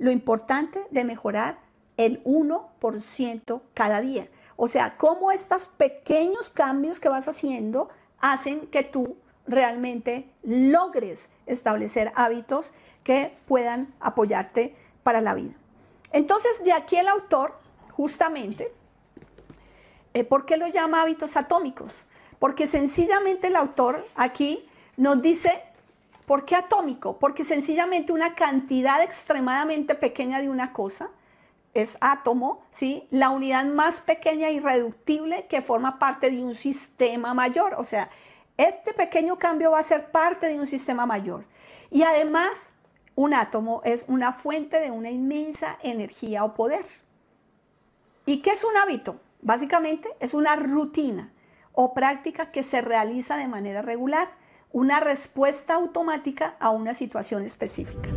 Lo importante de mejorar el 1% cada día. O sea, cómo estos pequeños cambios que vas haciendo hacen que tú realmente logres establecer hábitos que puedan apoyarte para la vida. Entonces, de aquí el autor, justamente, eh, ¿por qué lo llama hábitos atómicos? Porque sencillamente el autor aquí nos dice ¿Por qué atómico? Porque sencillamente una cantidad extremadamente pequeña de una cosa es átomo, ¿sí? La unidad más pequeña y reductible que forma parte de un sistema mayor. O sea, este pequeño cambio va a ser parte de un sistema mayor. Y además, un átomo es una fuente de una inmensa energía o poder. ¿Y qué es un hábito? Básicamente es una rutina o práctica que se realiza de manera regular una respuesta automática a una situación específica.